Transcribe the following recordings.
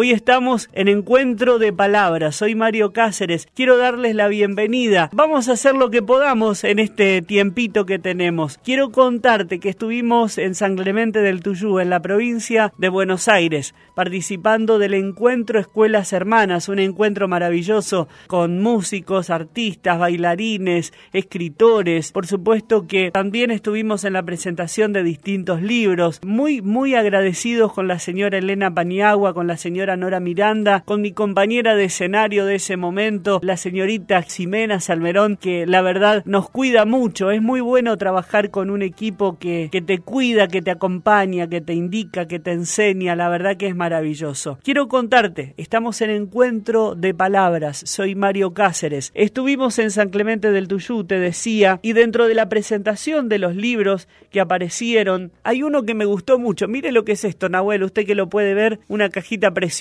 Hoy estamos en Encuentro de Palabras. Soy Mario Cáceres. Quiero darles la bienvenida. Vamos a hacer lo que podamos en este tiempito que tenemos. Quiero contarte que estuvimos en San Clemente del Tuyú, en la provincia de Buenos Aires, participando del encuentro Escuelas Hermanas, un encuentro maravilloso con músicos, artistas, bailarines, escritores. Por supuesto que también estuvimos en la presentación de distintos libros. Muy, muy agradecidos con la señora Elena Paniagua, con la señora Nora Miranda, con mi compañera de escenario de ese momento, la señorita Ximena Salmerón, que la verdad nos cuida mucho. Es muy bueno trabajar con un equipo que, que te cuida, que te acompaña, que te indica, que te enseña. La verdad que es maravilloso. Quiero contarte, estamos en Encuentro de Palabras. Soy Mario Cáceres. Estuvimos en San Clemente del Tuyú, te decía, y dentro de la presentación de los libros que aparecieron, hay uno que me gustó mucho. Mire lo que es esto, Nahuel, usted que lo puede ver, una cajita preciosa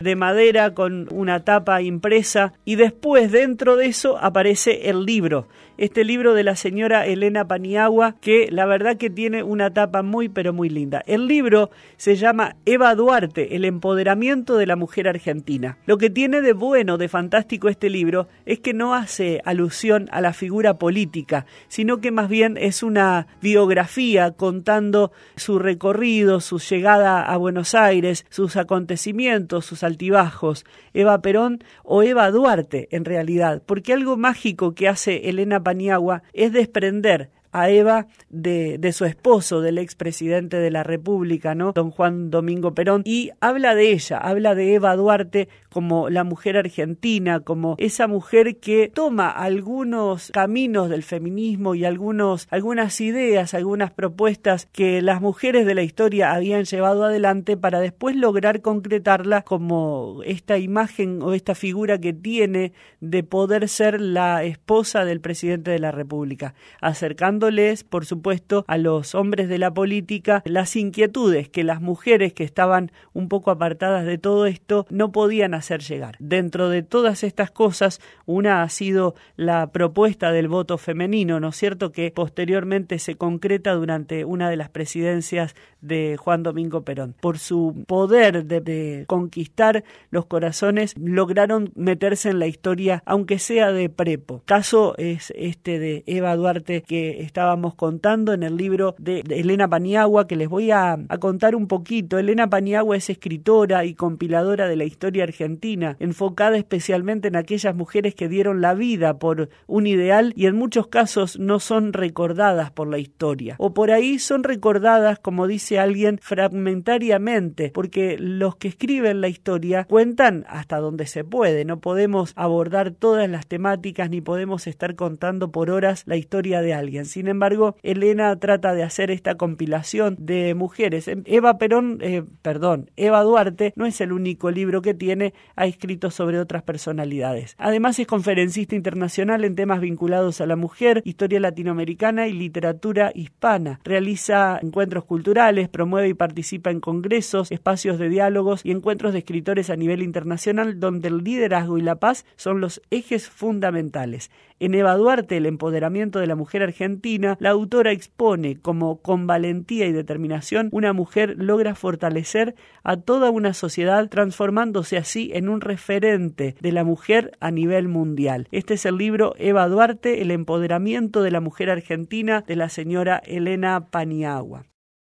de madera con una tapa impresa y después dentro de eso aparece el libro. Este libro de la señora Elena Paniagua que la verdad que tiene una tapa muy pero muy linda. El libro se llama Eva Duarte, el empoderamiento de la mujer argentina. Lo que tiene de bueno, de fantástico este libro es que no hace alusión a la figura política, sino que más bien es una biografía contando su recorrido, su llegada a Buenos Aires, sus acontecimientos sus altibajos, Eva Perón o Eva Duarte en realidad, porque algo mágico que hace Elena Paniagua es desprender a Eva de, su esposo, del expresidente de la República, ¿no? Don Juan Domingo Perón, y habla de ella, habla de Eva Duarte como la mujer argentina, como esa mujer que toma algunos caminos del feminismo y algunos, algunas ideas, algunas propuestas que las mujeres de la historia habían llevado adelante para después lograr concretarla como esta imagen o esta figura que tiene de poder ser la esposa del presidente de la República, acercando por supuesto, a los hombres de la política las inquietudes que las mujeres que estaban un poco apartadas de todo esto no podían hacer llegar. Dentro de todas estas cosas, una ha sido la propuesta del voto femenino, ¿no es cierto?, que posteriormente se concreta durante una de las presidencias de Juan Domingo Perón. Por su poder de, de conquistar los corazones, lograron meterse en la historia, aunque sea de prepo. Caso es este de Eva Duarte, que estábamos contando en el libro de Elena Paniagua, que les voy a, contar un poquito. Elena Paniagua es escritora y compiladora de la historia argentina, enfocada especialmente en aquellas mujeres que dieron la vida por un ideal y en muchos casos no son recordadas por la historia. O por ahí son recordadas, como dice alguien, fragmentariamente, porque los que escriben la historia cuentan hasta donde se puede. No podemos abordar todas las temáticas ni podemos estar contando por horas la historia de alguien. Sin embargo, Elena trata de hacer esta compilación de mujeres. Em, Eva Perón, eh, perdón, Eva Duarte no es el único libro que tiene, ha escrito sobre otras personalidades. Además es conferencista internacional en temas vinculados a la mujer, historia latinoamericana y literatura hispana. Realiza encuentros culturales, promueve y participa en congresos, espacios de diálogos y encuentros de escritores a nivel internacional donde el liderazgo y la paz son los ejes fundamentales. En Eva Duarte, el empoderamiento de la mujer argentina la autora expone cómo con valentía y determinación una mujer logra fortalecer a toda una sociedad transformándose así en un referente de la mujer a nivel mundial. Este es el libro Eva Duarte, El empoderamiento de la mujer argentina de la señora Elena Paniagua.